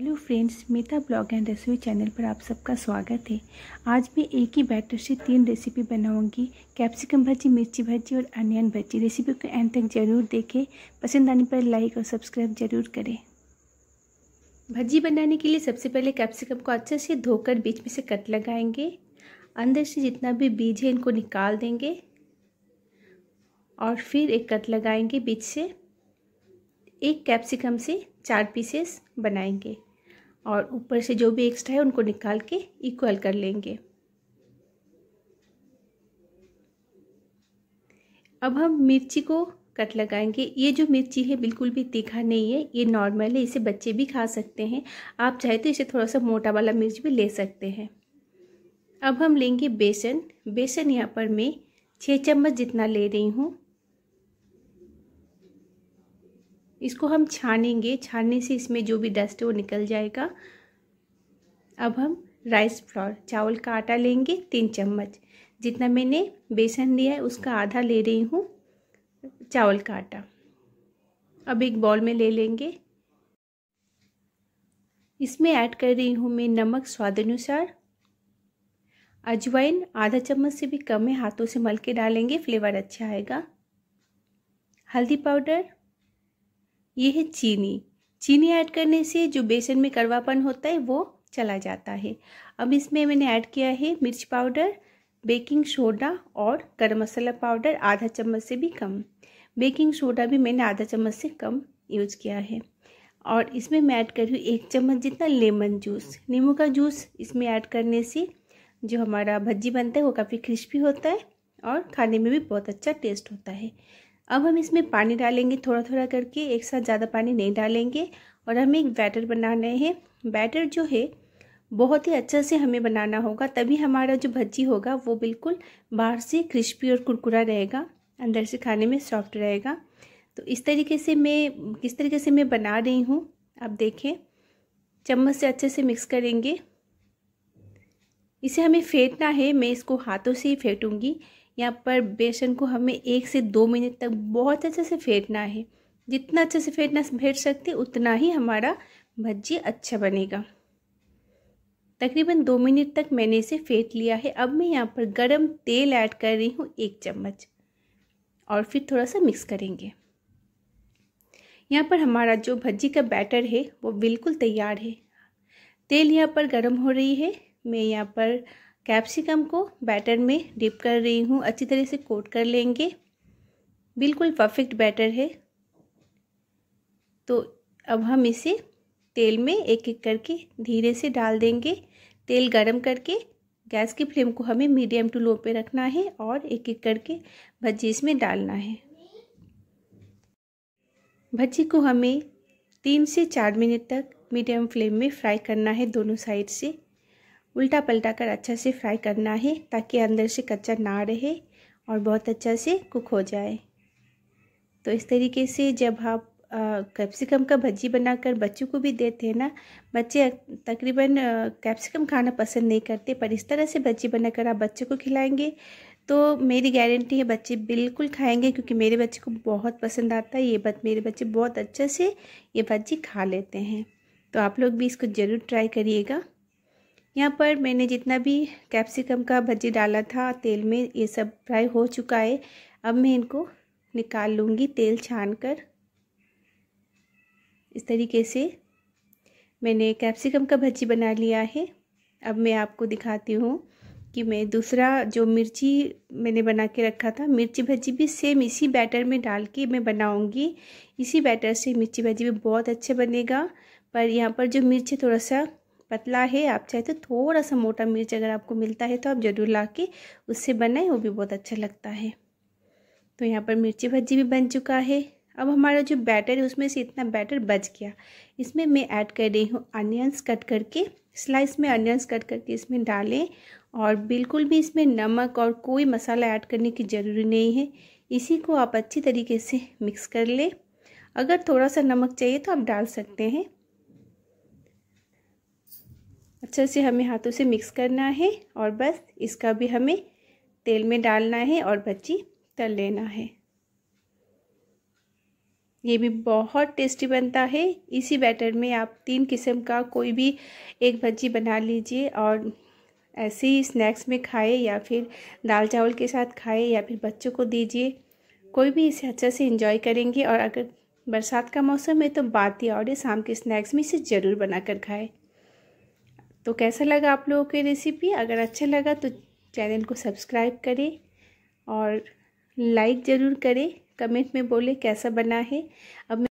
hello friends Meeta blog and recipe channel पर आप सबका स्वागत है आज मैं एक ही बैटर से तीन रेसिपी बनाऊंगी कैप्सिकम भजी मिर्ची भजी और अनियन भजी रेसिपी को एंड तक ज़रूर देखें पसंद आने पर लाइक और सब्सक्राइब ज़रूर करें भजी बनाने के लिए सबसे पहले कैप्सिकम को अच्छे से धोकर बीच में से कट लगाएंगे अंदर से जितना भी बीज है इनको निकाल देंगे और फिर एक कट लगाएंगे बीच से एक कैप्सिकम से चार पीसेस बनाएंगे और ऊपर से जो भी एक्स्ट्रा है उनको निकाल के इक्वल कर लेंगे अब हम मिर्ची को कट लगाएंगे ये जो मिर्ची है बिल्कुल भी तीखा नहीं है ये नॉर्मल है इसे बच्चे भी खा सकते हैं आप चाहे तो इसे थोड़ा सा मोटा वाला मिर्च भी ले सकते हैं अब हम लेंगे बेसन बेसन यहाँ पर मैं छः चम्मच जितना ले रही हूँ इसको हम छानेंगे छानने से इसमें जो भी डस्ट है वो निकल जाएगा अब हम राइस फ्लोर चावल का आटा लेंगे तीन चम्मच जितना मैंने बेसन लिया है उसका आधा ले रही हूँ चावल का आटा अब एक बॉल में ले लेंगे इसमें ऐड कर रही हूँ मैं नमक स्वाद अनुसार अजवाइन आधा चम्मच से भी कम है हाथों से मल के डालेंगे फ्लेवर अच्छा आएगा हल्दी पाउडर ये है चीनी चीनी ऐड करने से जो बेसन में कड़वापन होता है वो चला जाता है अब इसमें मैंने ऐड किया है मिर्च पाउडर बेकिंग सोडा और गरम मसाला पाउडर आधा चम्मच से भी कम बेकिंग सोडा भी मैंने आधा चम्मच से कम यूज किया है और इसमें मैं ऐड कर रही हूँ एक चम्मच जितना लेमन जूस नींबू का जूस इसमें ऐड करने से जो हमारा भज्जी बनता है वो काफ़ी क्रिस्पी होता है और खाने में भी बहुत अच्छा टेस्ट होता है अब हम इसमें पानी डालेंगे थोड़ा थोड़ा करके एक साथ ज़्यादा पानी नहीं डालेंगे और हमें एक बैटर बनाना है बैटर जो है बहुत ही अच्छा से हमें बनाना होगा तभी हमारा जो भज्जी होगा वो बिल्कुल बाहर से क्रिस्पी और कुरकुरा रहेगा अंदर से खाने में सॉफ्ट रहेगा तो इस तरीके से मैं किस तरीके से मैं बना रही हूँ आप देखें चम्मच से अच्छे से मिक्स करेंगे इसे हमें फेंटना है मैं इसको हाथों से ही फेंटूँगी यहाँ पर बेसन को हमें एक से दो मिनट तक बहुत अच्छे से फेंटना है जितना अच्छे से फेंटना फेंट सकते उतना ही हमारा भज्जी अच्छा बनेगा तकरीबन दो मिनट तक मैंने इसे फेंट लिया है अब मैं यहाँ पर गरम तेल ऐड कर रही हूँ एक चम्मच और फिर थोड़ा सा मिक्स करेंगे यहाँ पर हमारा जो भज्जी का बैटर है वो बिल्कुल तैयार है तेल यहाँ पर गर्म हो रही है मैं यहाँ पर कैप्सिकम को बैटर में डिप कर रही हूँ अच्छी तरह से कोट कर लेंगे बिल्कुल परफेक्ट बैटर है तो अब हम इसे तेल में एक एक करके धीरे से डाल देंगे तेल गरम करके गैस की फ्लेम को हमें मीडियम टू लो पे रखना है और एक एक करके भज्जी इसमें डालना है भज्जी को हमें तीन से चार मिनट तक मीडियम फ्लेम में फ्राई करना है दोनों साइड से उल्टा पलटा कर अच्छा से फ्राई करना है ताकि अंदर से कच्चा ना रहे और बहुत अच्छा से कुक हो जाए तो इस तरीके से जब आप कैप्सिकम का भज्जी बनाकर बच्चों को भी देते हैं ना बच्चे तकरीबन कैप्सिकम खाना पसंद नहीं करते पर इस तरह से भज्जी बनाकर आप बच्चों को खिलाएंगे तो मेरी गारंटी है बच्चे बिल्कुल खाएंगे क्योंकि मेरे बच्चे को बहुत पसंद आता है ये बच मेरे बच्चे बहुत अच्छे से ये भज्जी खा लेते हैं तो आप लोग भी इसको ज़रूर ट्राई करिएगा यहाँ पर मैंने जितना भी कैप्सिकम का भज्जी डाला था तेल में ये सब फ्राई हो चुका है अब मैं इनको निकाल लूँगी तेल छान कर इस तरीके से मैंने कैप्सिकम का भज्जी बना लिया है अब मैं आपको दिखाती हूँ कि मैं दूसरा जो मिर्ची मैंने बना के रखा था मिर्ची भज्जी भी सेम इसी बैटर में डाल के मैं बनाऊँगी इसी बैटर से मिर्ची भज्जी भी बहुत अच्छे बनेगा पर यहाँ पर जो मिर्ची थोड़ा सा पतला है आप चाहे तो थोड़ा सा मोटा मिर्च अगर आपको मिलता है तो आप ज़रूर ला के उससे बनाएं वो भी बहुत अच्छा लगता है तो यहाँ पर मिर्ची भज्जी भी बन चुका है अब हमारा जो बैटर है उसमें से इतना बैटर बच गया इसमें मैं ऐड कर रही हूँ अनियंस कट करके स्लाइस में अनियंस कट करके इसमें डालें और बिल्कुल भी इसमें नमक और कोई मसाला ऐड करने की ज़रूरी नहीं है इसी को आप अच्छी तरीके से मिक्स कर लें अगर थोड़ा सा नमक चाहिए तो आप डाल सकते हैं अच्छे से हमें हाथों से मिक्स करना है और बस इसका भी हमें तेल में डालना है और बच्ची तल लेना है ये भी बहुत टेस्टी बनता है इसी बैटर में आप तीन किस्म का कोई भी एक भज्जी बना लीजिए और ऐसे ही स्नैक्स में खाए या फिर दाल चावल के साथ खाए या फिर बच्चों को दीजिए कोई भी इसे अच्छा से इंजॉय करेंगे और अगर बरसात का मौसम है तो बात ही और शाम के स्नैक्स में इसे ज़रूर बनाकर खाएं तो कैसा लगा आप लोगों की रेसिपी अगर अच्छा लगा तो चैनल को सब्सक्राइब करें और लाइक ज़रूर करें कमेंट में बोले कैसा बना है अब